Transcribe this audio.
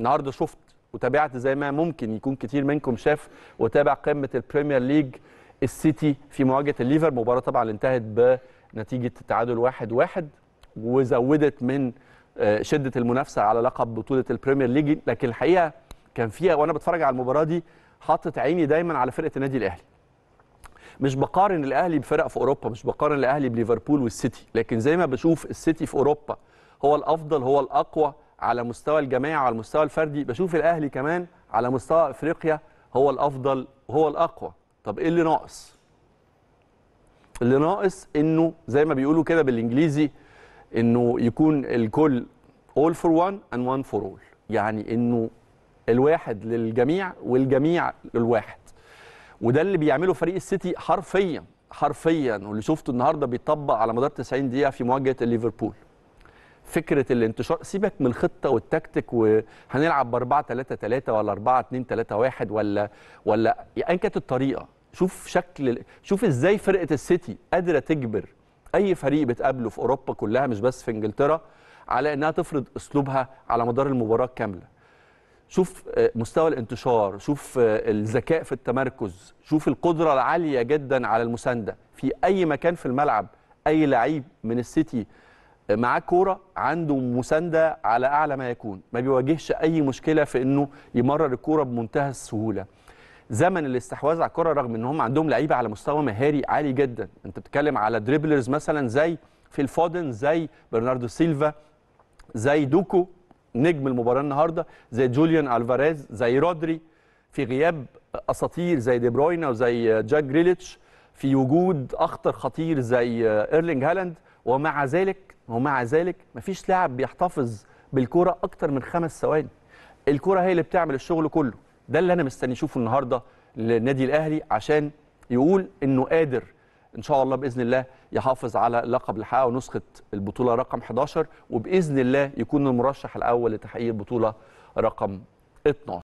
النهارده شفت وتابعت زي ما ممكن يكون كتير منكم شاف وتابع قمه البريمير ليج السيتي في مواجهه الليفر مباراه طبعا انتهت بنتيجه تعادل واحد واحد وزودت من آه، شده المنافسه على لقب بطوله البريمير ليج لكن الحقيقه كان فيها وانا بتفرج على المباراه دي حاطط عيني دايما على فرقه النادي الاهلي مش بقارن الاهلي بفرق في اوروبا مش بقارن الاهلي بليفربول والسيتي لكن زي ما بشوف السيتي في اوروبا هو الافضل هو الاقوى على مستوى الجماعه وعلى المستوى الفردي بشوف الاهلي كمان على مستوى افريقيا هو الافضل وهو الاقوى طب ايه اللي ناقص اللي ناقص انه زي ما بيقولوا كده بالانجليزي انه يكون الكل all for one and one for all يعني انه الواحد للجميع والجميع للواحد وده اللي بيعمله فريق السيتي حرفيا حرفيا واللي شفته النهارده بيطبق على مدار 90 دقيقه في مواجهه ليفربول فكره الانتشار سيبك من الخطه والتكتيك وهنلعب ب 4 3 3 ولا 4 2 3 1 ولا ولا ايا يعني كانت الطريقه شوف شكل شوف ازاي فرقه السيتي قادره تجبر اي فريق بتقابله في اوروبا كلها مش بس في انجلترا على انها تفرض اسلوبها على مدار المباراه كامله شوف آه، مستوى الانتشار شوف آه، الذكاء في التمركز شوف القدره العاليه جدا على المسانده في اي مكان في الملعب اي لعيب من السيتي معاه كوره عنده مسانده على اعلى ما يكون ما بيواجهش اي مشكله في انه يمرر الكوره بمنتهى السهوله زمن الاستحواذ على الكره رغم ان هم عندهم لعيبه على مستوى مهاري عالي جدا انت بتتكلم على دريبلرز مثلا زي فيل الفودن زي برناردو سيلفا زي دوكو نجم المباراه النهارده زي جوليان الفاريز زي رودري في غياب اساطير زي دي بروينا وزي جاك جريليتش في وجود اخطر خطير زي ايرلينج هالاند ومع ذلك ومع ذلك مفيش لاعب بيحتفظ بالكوره اكتر من خمس ثواني الكوره هي اللي بتعمل الشغل كله ده اللي انا مستني اشوفه النهارده للنادي الاهلي عشان يقول انه قادر ان شاء الله باذن الله يحافظ على لقب الحقيقه ونسخه البطوله رقم 11 وباذن الله يكون المرشح الاول لتحقيق البطوله رقم 12